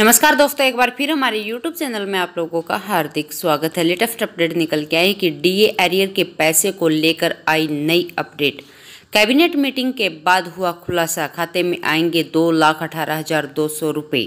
नमस्कार दोस्तों एक बार फिर हमारे YouTube चैनल में आप लोगों का हार्दिक स्वागत है लेटेस्ट अपडेट निकल के आई कि डीए एरियर के पैसे को लेकर आई नई अपडेट कैबिनेट मीटिंग के बाद हुआ खुलासा खाते में आएंगे दो लाख अठारह हजार दो सौ रुपये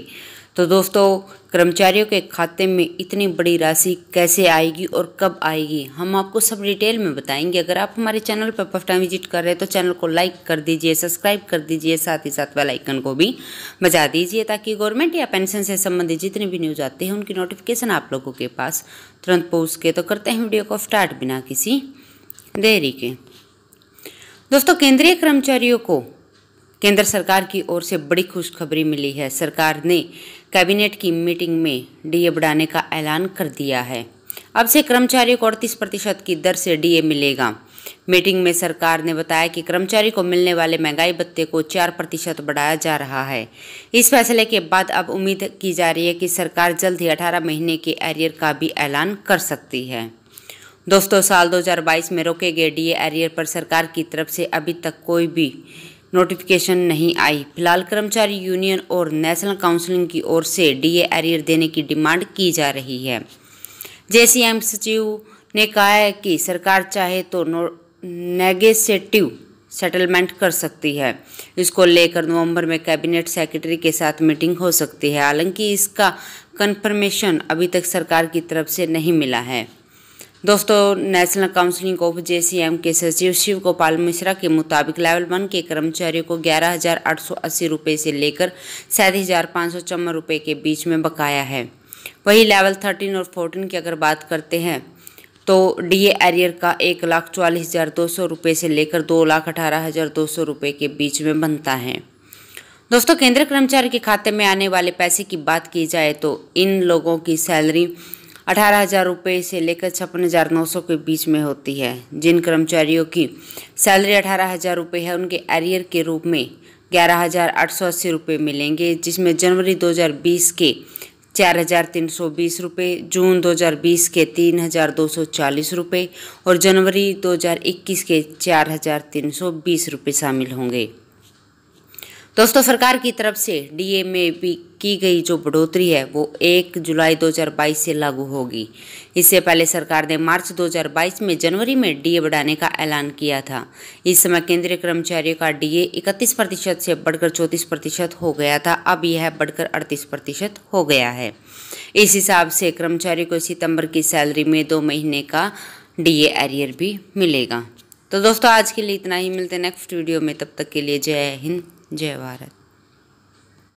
तो दोस्तों कर्मचारियों के खाते में इतनी बड़ी राशि कैसे आएगी और कब आएगी हम आपको सब डिटेल में बताएंगे अगर आप हमारे चैनल पर फर्स्ट टाइम विजिट कर रहे हैं तो चैनल को लाइक कर दीजिए सब्सक्राइब कर दीजिए साथ ही साथ बेल आइकन को भी बजा दीजिए ताकि गवर्नमेंट या पेंशन से संबंधित जितने भी न्यूज़ आते हैं उनकी नोटिफिकेशन आप लोगों के पास तुरंत पहुँच के तो करते हैं वीडियो को स्टार्ट बिना किसी देरी के दोस्तों केंद्रीय कर्मचारियों को केंद्र सरकार की ओर से बड़ी खुशखबरी मिली है सरकार ने कैबिनेट की मीटिंग में डीए बढ़ाने का ऐलान कर दिया है अब से कर्मचारियों को अड़तीस प्रतिशत की दर से डीए मिलेगा मीटिंग में सरकार ने बताया कि कर्मचारी को मिलने वाले महंगाई भत्ते को चार प्रतिशत बढ़ाया जा रहा है इस फैसले के बाद अब उम्मीद की जा रही है कि सरकार जल्द ही अठारह महीने के एरियर का भी ऐलान कर सकती है दोस्तों साल 2022 में रोके गए डीए एरियर पर सरकार की तरफ से अभी तक कोई भी नोटिफिकेशन नहीं आई फिलहाल कर्मचारी यूनियन और नेशनल काउंसिलिंग की ओर से डीए एरियर देने की डिमांड की जा रही है जेसीएम सचिव ने कहा है कि सरकार चाहे तो नेगेसेटिव सेटलमेंट कर सकती है इसको लेकर नवंबर में कैबिनेट सेक्रेटरी के साथ मीटिंग हो सकती है हालांकि इसका कंफर्मेशन अभी तक सरकार की तरफ से नहीं मिला है दोस्तों नेशनल काउंसिलिंग ऑफ जे के सचिव शिव गोपाल मिश्रा के मुताबिक लेवल वन के कर्मचारियों को ग्यारह हजार आठ सौ अस्सी रुपये से लेकर सैंतीस हजार पाँच सौ चौवन रुपये के बीच में बकाया है वहीं लेवल थर्टीन और फोर्टीन की अगर बात करते हैं तो डीए एरियर का एक लाख चौवालीस हज़ार दो सौ रुपये से लेकर दो लाख अठारह हज़ार दो सौ रुपये के बीच में बनता है दोस्तों केंद्रीय कर्मचारी के खाते में आने वाले पैसे की बात की जाए तो इन लोगों की सैलरी अठारह हजार रुपये से लेकर छप्पन हजार नौ सौ के बीच में होती है जिन कर्मचारियों की सैलरी अठारह हजार रुपये है उनके एरियर के रूप में ग्यारह हजार आठ सौ अस्सी रुपये मिलेंगे जिसमें जनवरी दो हज़ार बीस के चार हजार तीन सौ बीस रुपये जून दो हज़ार बीस के तीन हजार दो सौ चालीस रुपये और जनवरी दो हज़ार इक्कीस के चार हजार तीन सौ बीस रुपये शामिल होंगे दोस्तों सरकार की तरफ से डीए में भी की गई जो बढ़ोतरी है वो 1 जुलाई 2022 से लागू होगी इससे पहले सरकार ने मार्च 2022 में जनवरी में डीए बढ़ाने का ऐलान किया था इस समय केंद्रीय कर्मचारियों का डीए 31 प्रतिशत से बढ़कर 34 प्रतिशत हो गया था अब यह बढ़कर 38 प्रतिशत हो गया है इस हिसाब से कर्मचारियों को सितंबर की सैलरी में दो महीने का डी एरियर भी मिलेगा तो दोस्तों आज के लिए इतना ही मिलते हैं नेक्स्ट वीडियो में तब तक के लिए जय हिंद जय भारत